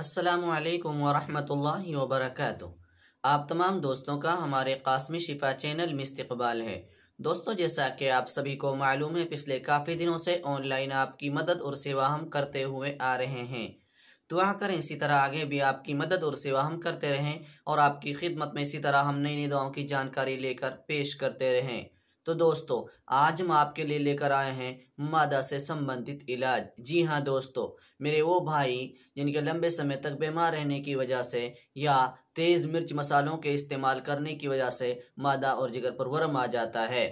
असलकम वरहमल वबरक आप तमाम दोस्तों का हमारे कासमी शिफा चैनल में इस्तबाल है दोस्तों जैसा कि आप सभी को मालूम है पिछले काफ़ी दिनों से ऑनलाइन आपकी मदद और सेवा हम करते हुए आ रहे हैं दुआ करें इसी तरह आगे भी आपकी मदद और सेवा हम करते रहें और आपकी खिदमत में इसी तरह हम नई नई दुआओं की जानकारी लेकर पेश करते रहें तो दोस्तों आज हम आपके लिए लेकर आए हैं मादा से संबंधित इलाज जी हाँ दोस्तों मेरे वो भाई जिनके लंबे समय तक बीमार रहने की वजह से या तेज़ मिर्च मसालों के इस्तेमाल करने की वजह से मादा और जिगर पर वर्म आ जाता है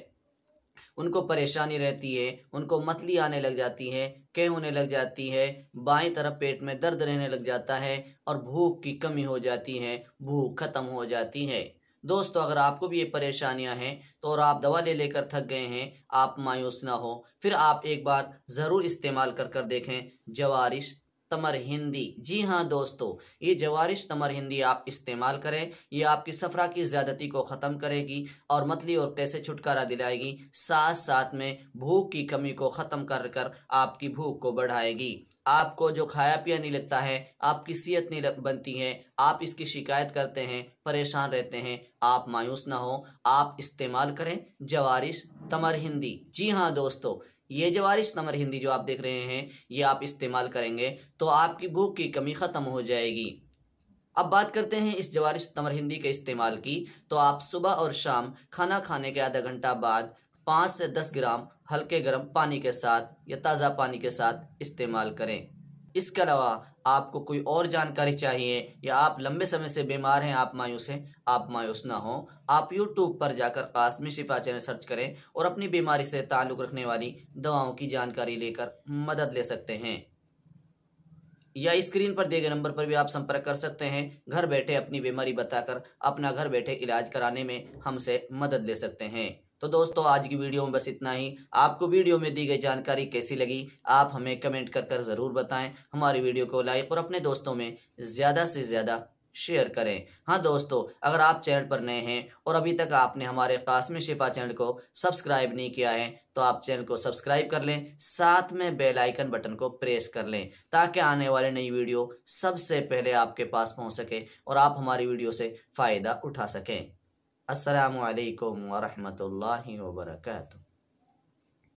उनको परेशानी रहती है उनको मतली आने लग जाती है कह होने लग जाती है बाएं तरफ पेट में दर्द रहने लग जाता है और भूख की कमी हो जाती है भूख ख़त्म हो जाती है दोस्तों अगर आपको भी ये परेशानियां हैं तो और आप दवा ले लेकर थक गए हैं आप मायूस ना हो फिर आप एक बार ज़रूर इस्तेमाल कर कर देखें जवारिश तमर हिंदी जी हाँ दोस्तों ये जवारिश तमर हिंदी आप इस्तेमाल करें ये आपकी सफरा की ज़्यादती को ख़त्म करेगी और मतली और कैसे छुटकारा दिलाएगी साथ साथ में भूख की कमी को ख़त्म कर कर आपकी भूख को बढ़ाएगी आपको जो खाया पिया नहीं लगता है आपकी सेहत नहीं बनती है आप इसकी शिकायत करते हैं परेशान रहते हैं आप मायूस ना हो आप इस्तेमाल करें जवारिश तमर हिंदी जी हाँ दोस्तों ये जवारिश नंबर हिंदी जो आप देख रहे हैं ये आप इस्तेमाल करेंगे तो आपकी भूख की कमी ख़त्म हो जाएगी अब बात करते हैं इस जवारिश तमर हिंदी के इस्तेमाल की तो आप सुबह और शाम खाना खाने के आधा घंटा बाद पाँच से दस ग्राम हल्के गर्म पानी के साथ या ताज़ा पानी के साथ इस्तेमाल करें इसके अलावा आपको कोई और जानकारी चाहिए या आप लंबे समय से बीमार हैं आप मायूस हैं आप मायूस ना हो आप यूट्यूब पर जाकर कासमी शिफा चैनल सर्च करें और अपनी बीमारी से ताल्लुक़ रखने वाली दवाओं की जानकारी लेकर मदद ले सकते हैं या स्क्रीन पर दिए गए नंबर पर भी आप संपर्क कर सकते हैं घर बैठे अपनी बीमारी बताकर अपना घर बैठे इलाज कराने में हमसे मदद ले सकते हैं तो दोस्तों आज की वीडियो में बस इतना ही आपको वीडियो में दी गई जानकारी कैसी लगी आप हमें कमेंट कर कर ज़रूर बताएं हमारी वीडियो को लाइक और अपने दोस्तों में ज़्यादा से ज़्यादा शेयर करें हाँ दोस्तों अगर आप चैनल पर नए हैं और अभी तक आपने हमारे कासमी शिफा चैनल को सब्सक्राइब नहीं किया है तो आप चैनल को सब्सक्राइब कर लें साथ में बेल आइकन बटन को प्रेस कर लें ताकि आने वाली नई वीडियो सबसे पहले आपके पास पहुंच सके और आप हमारी वीडियो से फ़ायदा उठा सकें असलकम वरहमल वर्का